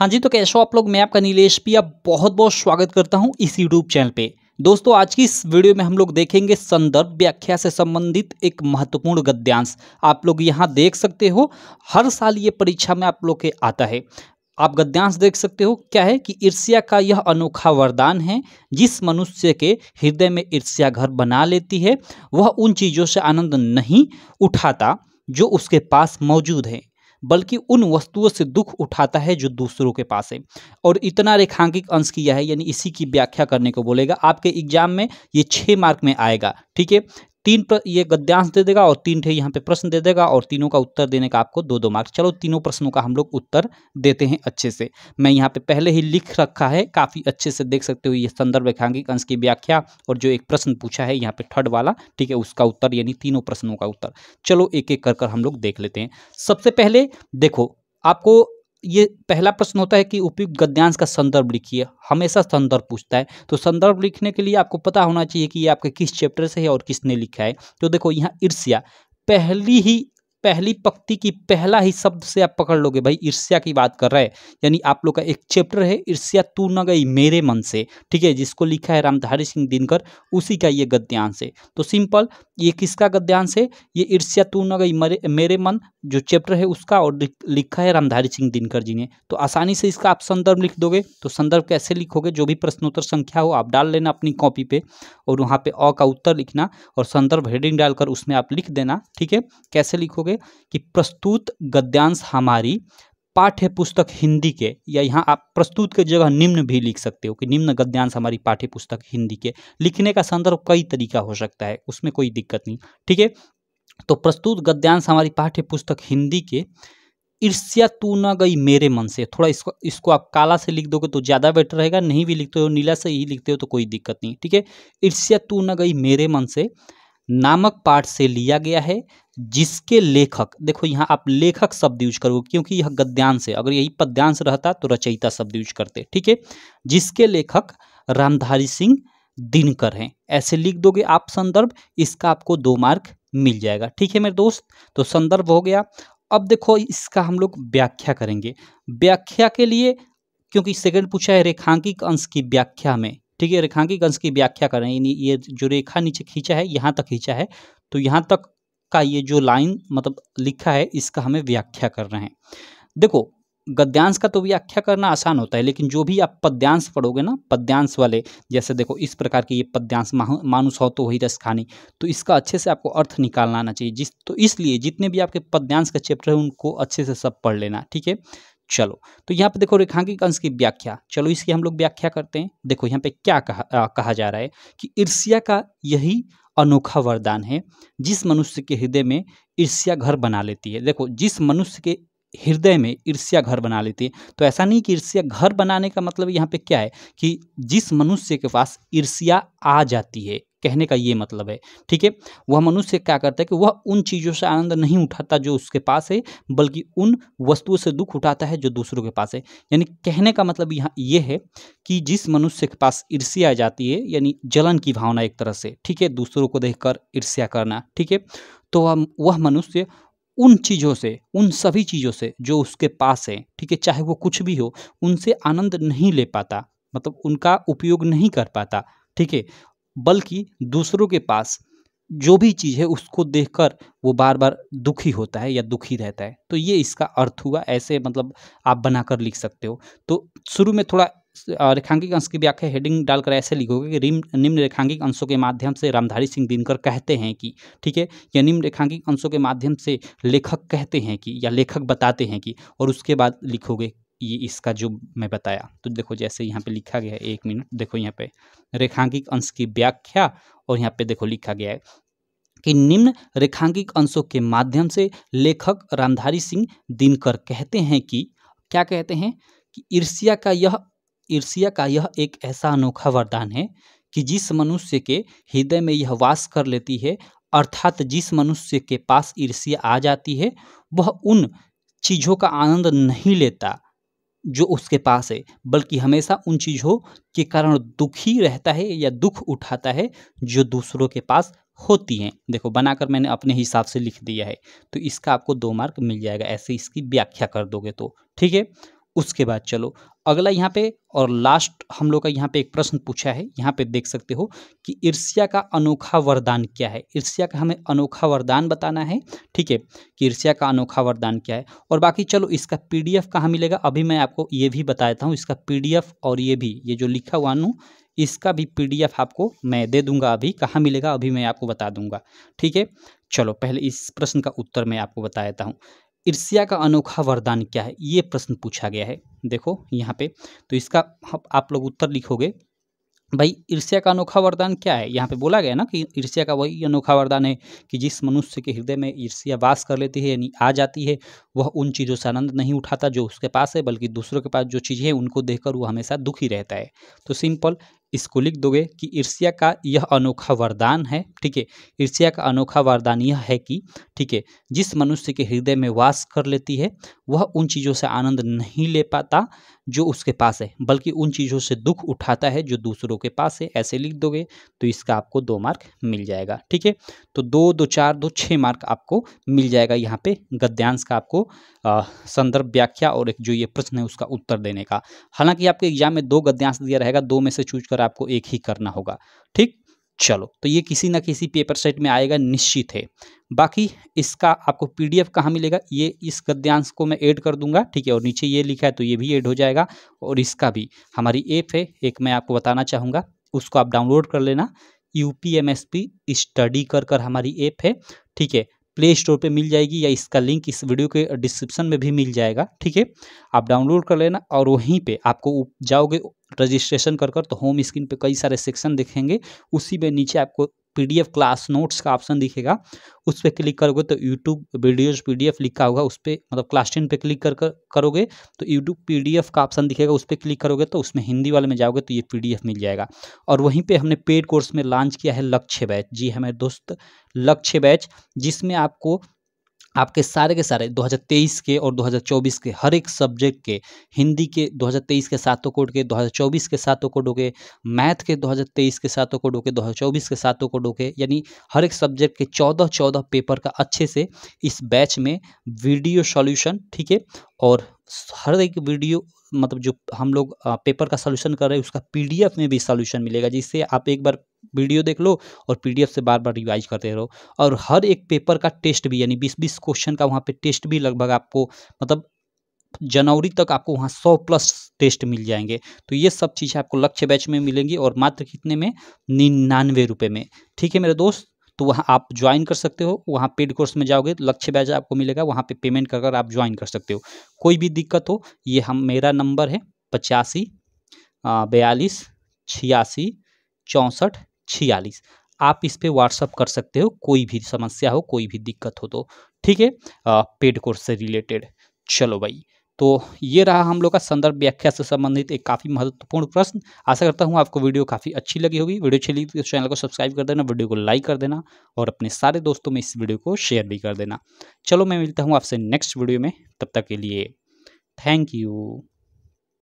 हाँ जी तो कैसे हो आप लोग मैं आपका नीलेश पिया बहुत बहुत स्वागत करता हूँ इस यूट्यूब चैनल पे दोस्तों आज की इस वीडियो में हम लोग देखेंगे संदर्भ व्याख्या से संबंधित एक महत्वपूर्ण गद्यांश आप लोग यहाँ देख सकते हो हर साल ये परीक्षा में आप लोग के आता है आप गद्यांश देख सकते हो क्या है कि ईर्ष्या का यह अनोखा वरदान है जिस मनुष्य के हृदय में ईर्ष्या घर बना लेती है वह उन चीज़ों से आनंद नहीं उठाता जो उसके पास मौजूद है बल्कि उन वस्तुओं से दुख उठाता है जो दूसरों के पास है और इतना रेखांकित अंश किया है यानी इसी की व्याख्या करने को बोलेगा आपके एग्जाम में ये छः मार्क में आएगा ठीक है तीन पर ये गद्यांश दे देगा और तीन ठे यहाँ पे प्रश्न दे देगा और तीनों का उत्तर देने का आपको दो दो मार्क्स चलो तीनों प्रश्नों का हम लोग उत्तर देते हैं अच्छे से मैं यहाँ पे पहले ही लिख रखा है काफ़ी अच्छे से देख सकते हो ये संदर्भ एकांगिक अंश की व्याख्या और जो एक प्रश्न पूछा है यहाँ पे थर्ड वाला ठीक है उसका उत्तर यानी तीनों प्रश्नों का उत्तर चलो एक एक कर कर हम लोग देख लेते हैं सबसे पहले देखो आपको ये पहला प्रश्न होता है कि उपयुक्त गद्यांश का संदर्भ लिखिए हमेशा संदर्भ पूछता है तो संदर्भ लिखने के लिए आपको पता होना चाहिए कि ये आपके किस चैप्टर से है और किसने लिखा है तो देखो यहाँ ईर्ष्या पहली ही पहली पक्ति की पहला ही शब्द से आप पकड़ लोगे भाई ईर्ष्या की बात कर रहे हैं यानी आप लोग का एक चैप्टर है ईर्ष्या तू न गई मेरे मन से ठीक है जिसको लिखा है रामधारी सिंह दिनकर उसी का ये गद्यांश है तो सिंपल ये किसका गद्यांश है ये ईर्ष्या तू न गई मेरे मन जो चैप्टर है उसका और लिखा है रामधारी सिंह दिनकर जी ने तो आसानी से इसका आप संदर्भ लिख दोगे तो संदर्भ कैसे लिखोगे जो भी प्रश्नोत्तर संख्या हो आप डाल लेना अपनी कॉपी पे और वहाँ पे अ का उत्तर लिखना और संदर्भ हेडिंग डालकर उसमें आप लिख देना ठीक है कैसे लिखोगे कि प्रस्तुत गद्यांश हमारी पाठ्यपुस्तक हिंदी के या यहाँ आप प्रस्तुत के जगह निम्न भी लिख सकते हो कि निम्न गद्यांश हमारी पाठ्यपुस्तक हिंदी के लिखने का संदर्भ कई तरीका हो सकता है उसमें कोई दिक्कत नहीं ठीक है तो प्रस्तुत गद्यांश हमारी पाठ्यपुस्तक हिंदी के ईर्ष्या तू न गई मेरे मन से थोड़ा इसको इसको आप काला से लिख दोगे तो ज़्यादा बेटर रहेगा नहीं भी लिखते हो नीला से ही लिखते हो तो कोई दिक्कत नहीं ठीक है ईर्ष्या तू न गई मेरे मन से नामक पाठ से लिया गया है जिसके लेखक देखो यहाँ आप लेखक शब्द यूज करोगे क्योंकि यह गद्यांश है अगर यही पद्यांश रहता तो रचयिता शब्द यूज करते ठीक है जिसके लेखक रामधारी सिंह दिनकर हैं ऐसे लिख दोगे आप संदर्भ इसका आपको दो मार्क मिल जाएगा ठीक है मेरे दोस्त तो संदर्भ हो गया अब देखो इसका हम लोग व्याख्या करेंगे व्याख्या के लिए क्योंकि सेकंड पूछा है रेखांकिक अंश की व्याख्या में ठीक है रेखांकित अंश की व्याख्या करें यानी ये जो रेखा नीचे खींचा है यहाँ तक खींचा है तो यहाँ तक का ये जो लाइन मतलब लिखा है इसका हमें व्याख्या कर रहे हैं देखो गद्यांश का तो व्याख्या करना आसान होता है लेकिन जो भी आप पद्यांश पढ़ोगे ना पद्यांश वाले जैसे देखो इस प्रकार के ये पद्यांश मानुष हो तो वही रसखानी तो इसका अच्छे से आपको अर्थ निकालना आना चाहिए जिस तो इसलिए जितने भी आपके पद्यांश का चैप्टर है उनको अच्छे से सब पढ़ लेना ठीक है चलो तो यहाँ पे देखो रेखांकिक अंश की व्याख्या चलो इसकी हम लोग व्याख्या करते हैं देखो यहाँ पे क्या कहा आ, कहा जा रहा है कि ईर्ष्या का यही अनोखा वरदान है जिस मनुष्य के हृदय में ईर्ष्या घर बना लेती है देखो जिस मनुष्य के हृदय में ईर्ष्या घर बना लेती है तो ऐसा नहीं कि ईर्ष्या घर बनाने का मतलब यहाँ पे क्या है कि जिस मनुष्य के पास ईर्ष्या आ जाती है कहने का ये मतलब है ठीक है वह मनुष्य क्या करता है कि वह उन चीज़ों से आनंद नहीं उठाता जो उसके पास है बल्कि उन वस्तुओं से दुख उठाता है जो दूसरों के पास है यानी कहने का मतलब यहाँ ये है कि जिस मनुष्य के पास ईर्ष्या आ जाती है यानी जलन की भावना एक तरह से ठीक है दूसरों को देखकर ईर्ष्या करना ठीक है तो वह मनुष्य उन चीज़ों से उन सभी चीज़ों से जो उसके पास है ठीक है चाहे वो कुछ भी हो उनसे आनंद नहीं ले पाता मतलब उनका उपयोग नहीं कर पाता ठीक है बल्कि दूसरों के पास जो भी चीज़ है उसको देखकर वो बार बार दुखी होता है या दुखी रहता है तो ये इसका अर्थ हुआ ऐसे मतलब आप बनाकर लिख सकते हो तो शुरू में थोड़ा रेखांकिक अंश की व्याख्या हेडिंग डालकर ऐसे लिखोगे कि रिम निम्न रेखांकिक अंशों के माध्यम से रामधारी सिंह दिनकर कहते हैं कि ठीक है या निम्न रेखांकिक अंशों के माध्यम से लेखक कहते हैं कि या लेखक बताते हैं कि और उसके बाद लिखोगे ये इसका जो मैं बताया तो देखो जैसे यहाँ पे लिखा गया है एक मिनट देखो यहाँ पे रेखांकिक अंश की व्याख्या और यहाँ पे देखो लिखा गया है कि निम्न रेखांकिक अंशों के माध्यम से लेखक रामधारी सिंह दिनकर कहते हैं कि क्या कहते हैं कि ईर्ष्या का यह ईर्ष्या का यह एक ऐसा अनोखा वरदान है कि जिस मनुष्य के हृदय में यह वास कर लेती है अर्थात जिस मनुष्य के पास ईर्ष्या आ जाती है वह उन चीज़ों का आनंद नहीं लेता जो उसके पास है बल्कि हमेशा उन चीज़ों के कारण दुखी रहता है या दुख उठाता है जो दूसरों के पास होती हैं देखो बनाकर मैंने अपने हिसाब से लिख दिया है तो इसका आपको दो मार्क मिल जाएगा ऐसे इसकी व्याख्या कर दोगे तो ठीक है उसके बाद चलो अगला यहाँ पे और लास्ट हम लोग का यहाँ पे एक प्रश्न पूछा है यहाँ पे देख सकते हो कि ईर्ष्या का अनोखा वरदान क्या है ईर्ष्या का हमें अनोखा वरदान बताना है ठीक है कि ईर्ष्या का अनोखा वरदान क्या है और बाकी चलो इसका पीडीएफ कहाँ मिलेगा अभी मैं आपको ये भी बता देता हूँ इसका एफ और ये भी ये जो लिखा हुआ नूँ इसका भी एफ आपको मैं दे दूंगा अभी कहाँ मिलेगा अभी मैं आपको बता दूंगा ठीक है चलो पहले इस प्रश्न का उत्तर मैं आपको बता देता हूँ ईर्ष्या का अनोखा वरदान क्या है ये प्रश्न पूछा गया है देखो यहाँ पे तो इसका आप लोग उत्तर लिखोगे भाई ईर्ष्या का अनोखा वरदान क्या है यहाँ पे बोला गया ना कि ईर्ष्या का वही अनोखा वरदान है कि जिस मनुष्य के हृदय में ईर्ष्या वास कर लेती है यानी आ जाती है वह उन चीज़ों से आनंद नहीं उठाता जो उसके पास है बल्कि दूसरों के पास जो चीज़ें हैं उनको देखकर वो हमेशा दुखी रहता है तो सिंपल इसको लिख दोगे कि ईर्ष्या का यह अनोखा वरदान है ठीक है ईर्ष्या का अनोखा वरदान यह है कि ठीक है जिस मनुष्य के हृदय में वास कर लेती है वह उन चीज़ों से आनंद नहीं ले पाता जो उसके पास है बल्कि उन चीज़ों से दुख उठाता है जो दूसरों के पास है ऐसे लिख दोगे तो इसका आपको दो मार्क मिल जाएगा ठीक है तो दो दो चार दो छः मार्क आपको मिल जाएगा यहाँ पे गद्यांश का आपको संदर्भ व्याख्या और एक जो ये प्रश्न है उसका उत्तर देने का हालांकि आपके एग्जाम में दो गद्यांश दिया रहेगा दो में से चूज कर आंसर आपको एक ही करना होगा ठीक चलो तो ये किसी ना किसी पेपर सेट में आएगा निश्चित है बाकी इसका आपको पीडीएफ कहाँ मिलेगा ये इस गद्यांश को मैं ऐड कर दूंगा ठीक है और नीचे ये लिखा है तो ये भी ऐड हो जाएगा और इसका भी हमारी ऐप है एक मैं आपको बताना चाहूँगा उसको आप डाउनलोड कर लेना U P M S P study कर कर हमारी ऐप है ठीक है प्ले स्टोर पर मिल जाएगी या इसका लिंक इस वीडियो के डिस्क्रिप्शन में भी मिल जाएगा ठीक है आप डाउनलोड कर लेना और वहीं पर आपको जाओगे रजिस्ट्रेशन कर कर तो होम स्क्रीन पे कई सारे सेक्शन देखेंगे उसी में नीचे आपको पीडीएफ क्लास नोट्स का ऑप्शन दिखेगा उस पर क्लिक करोगे तो यूट्यूब वीडियोज पीडीएफ लिखा होगा उस पर मतलब क्लास टेन पे क्लिक कर, करोगे तो यूट्यूब पीडीएफ का ऑप्शन दिखेगा उस पर क्लिक करोगे तो उसमें हिंदी वाले में जाओगे तो ये पीडीएफ मिल जाएगा और वहीं पे हमने पेड कोर्स में लॉन्च किया है लक्ष्य बैच जी हमारे हाँ दोस्त लक्ष्य बैच जिसमें आपको आपके सारे के सारे 2023 के और 2024 के हर एक सब्जेक्ट के हिंदी के 2023 के सातों कोड के 2024 के सातों कोडों के मैथ के 2023 के सातों कोडों के 2024 के सातों कोडों के यानी हर एक सब्जेक्ट के 14 14 पेपर का अच्छे से इस बैच में वीडियो सॉल्यूशन ठीक है और हर एक वीडियो मतलब जो हम लोग पेपर का सोल्यूशन कर रहे हैं उसका पीडीएफ में भी सोल्यूशन मिलेगा जिससे आप एक बार वीडियो देख लो और पीडीएफ से बार बार रिवाइज करते रहो और हर एक पेपर का टेस्ट भी यानी बीस बीस क्वेश्चन का वहाँ पे टेस्ट भी लगभग आपको मतलब जनवरी तक आपको वहाँ सौ प्लस टेस्ट मिल जाएंगे तो ये सब चीज़ें आपको लक्ष्य बैच में मिलेंगी और मात्र कितने में निन्यानवे रुपये में ठीक है मेरे दोस्त तो वहाँ आप ज्वाइन कर सकते हो वहाँ पेड कोर्स में जाओगे लक्ष्य बैच आपको मिलेगा वहाँ पे पेमेंट कर आप ज्वाइन कर सकते हो कोई भी दिक्कत हो ये हम मेरा नंबर है पचासी बयालीस छियासी चौंसठ छियालीस आप इस पर व्हाट्सअप कर सकते हो कोई भी समस्या हो कोई भी दिक्कत हो तो ठीक है पेड कोर्स से रिलेटेड चलो भाई तो ये रहा हम लोग का संदर्भ व्याख्या से संबंधित एक काफ़ी महत्वपूर्ण प्रश्न आशा करता हूँ आपको वीडियो काफ़ी अच्छी लगी होगी वीडियो अच्छी लगी तो चैनल को सब्सक्राइब कर देना वीडियो को लाइक कर देना और अपने सारे दोस्तों में इस वीडियो को शेयर भी कर देना चलो मैं मिलता हूँ आपसे नेक्स्ट वीडियो में तब तक के लिए थैंक यू